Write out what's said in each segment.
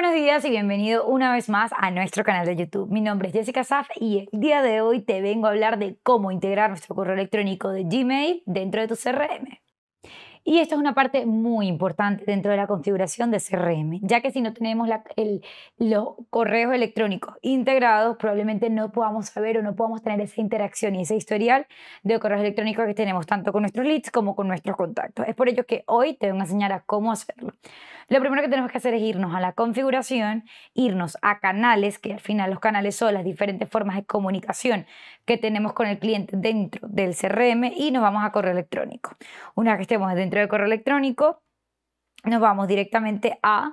buenos días y bienvenido una vez más a nuestro canal de YouTube. Mi nombre es Jessica Saf y el día de hoy te vengo a hablar de cómo integrar nuestro correo electrónico de Gmail dentro de tu CRM. Y esto es una parte muy importante dentro de la configuración de CRM, ya que si no tenemos los correos electrónicos integrados, probablemente no podamos saber o no podamos tener esa interacción y ese historial de correos electrónicos que tenemos tanto con nuestros leads como con nuestros contactos. Es por ello que hoy te voy a enseñar a cómo hacerlo lo primero que tenemos que hacer es irnos a la configuración, irnos a canales, que al final los canales son las diferentes formas de comunicación que tenemos con el cliente dentro del CRM y nos vamos a correo electrónico. Una vez que estemos dentro del correo electrónico, nos vamos directamente a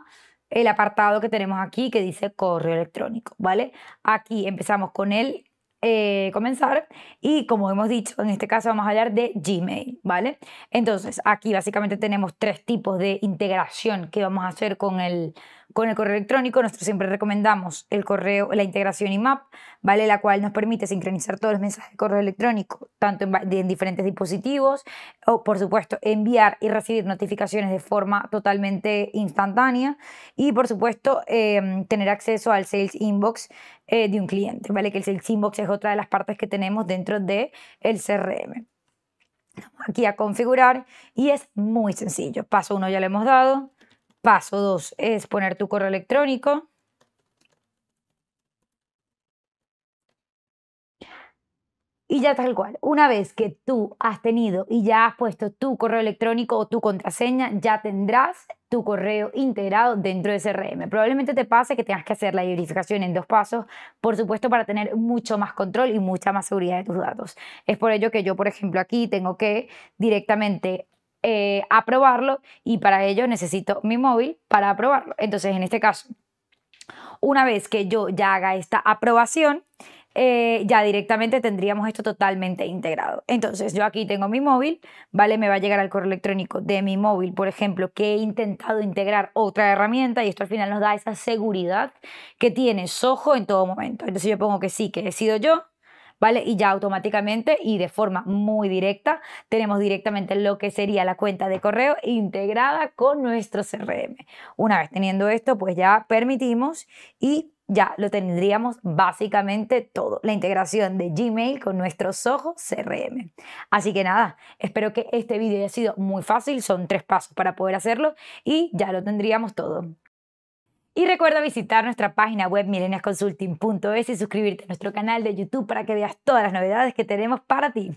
el apartado que tenemos aquí que dice correo electrónico, ¿vale? Aquí empezamos con el eh, comenzar y como hemos dicho, en este caso vamos a hablar de Gmail, ¿vale? Entonces, aquí básicamente tenemos tres tipos de integración que vamos a hacer con el, con el correo electrónico, nosotros siempre recomendamos el correo, la integración IMAP, ¿vale? La cual nos permite sincronizar todos los mensajes de correo electrónico, tanto en, diferentes dispositivos, o por supuesto, enviar y recibir notificaciones de forma totalmente instantánea, y por supuesto, em, tener acceso al Sales Inbox eh, de un cliente, ¿vale? Que el Sales Inbox es otra de las partes que tenemos dentro del el CRM aquí a configurar y es muy sencillo. Paso 1 ya lo hemos dado, Paso 2 es poner tu correo electrónico. Y ya tal cual, una vez que tú has tenido y ya has puesto tu correo electrónico o tu contraseña, ya tendrás tu correo integrado dentro de CRM. Probablemente te pase que tengas que hacer la verificación en dos pasos, por supuesto, para tener mucho más control y mucha más seguridad de tus datos. Es por ello que yo, por ejemplo, aquí tengo que directamente eh, aprobarlo y para ello necesito mi móvil para aprobarlo. Entonces, en este caso, una vez que yo ya haga esta aprobación, eh, ya directamente tendríamos esto totalmente integrado. Entonces yo aquí tengo mi móvil, ¿vale? Me va a llegar al correo electrónico de mi móvil, por ejemplo, que he intentado integrar otra herramienta y esto al final nos da esa seguridad que tiene ojo en todo momento. Entonces yo pongo que sí, que he sido yo, y ya automáticamente y de forma muy directa tenemos directamente lo que sería la cuenta de correo integrada con nuestro CRM. Una vez teniendo esto, pues ya permitimos y ya lo tendríamos básicamente todo, la integración de Gmail con nuestro ojos CRM. Así que nada, espero que este vídeo haya sido muy fácil, son tres pasos para poder hacerlo y ya lo tendríamos todo. Y recuerda visitar nuestra página web mileniasconsulting.es y suscribirte a nuestro canal de YouTube para que veas todas las novedades que tenemos para ti.